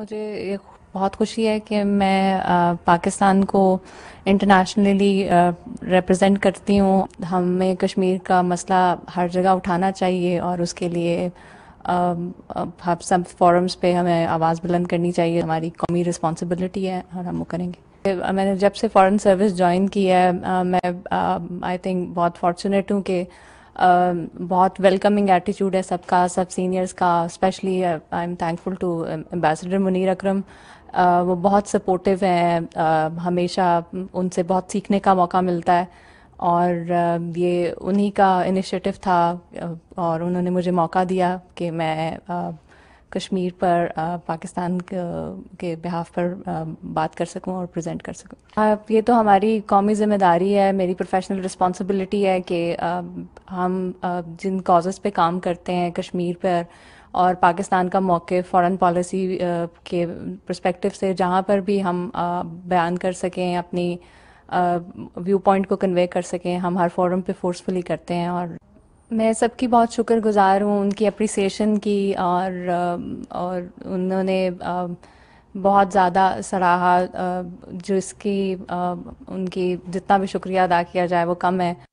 मुझे बहुत खुशी है कि मैं आ, पाकिस्तान को इंटरनेशनली रिप्रेजेंट करती हूँ हमें कश्मीर का मसला हर जगह उठाना चाहिए और उसके लिए हम सब फॉरम्स पे हमें आवाज़ बुलंद करनी चाहिए हमारी कौमी रिस्पॉन्सिबिलिटी है और हम वो करेंगे मैंने जब से फॉरेन सर्विस ज्वाइन की है आ, मैं आई थिंक बहुत फॉर्चुनेट हूँ कि Um, बहुत वेलकमिंग एटीट्यूड है सबका सब सीनियर्स का specially I am thankful to ambassador Munir Akram वो बहुत सपोर्टिव हैं uh, हमेशा उनसे बहुत सीखने का मौका मिलता है और um, ये उन्हीं का इनिशिएटिव था uh, और उन्होंने मुझे मौका दिया कि मैं uh, कश्मीर पर पाकिस्तान के बिहाफ पर बात कर सकूं और प्रेजेंट कर सकूं ये तो हमारी कौमी जिम्मेदारी है मेरी प्रोफेशनल रिस्पॉन्सिबिलिटी है कि हम जिन कॉजेस पे काम करते हैं कश्मीर पर और पाकिस्तान का मौके फॉरेन पॉलिसी के प्रस्पेक्टिव से जहाँ पर भी हम बयान कर सकें अपनी व्यू पॉइंट को कन्वे कर सकें हम हर फोरम पे फोर्सफुली करते हैं और मैं सबकी बहुत शुक्रगुजार हूँ उनकी अप्रिसिएशन की और और उन्होंने बहुत ज़्यादा सराहा जिसकी उनकी जितना भी शुक्रिया अदा किया जाए वो कम है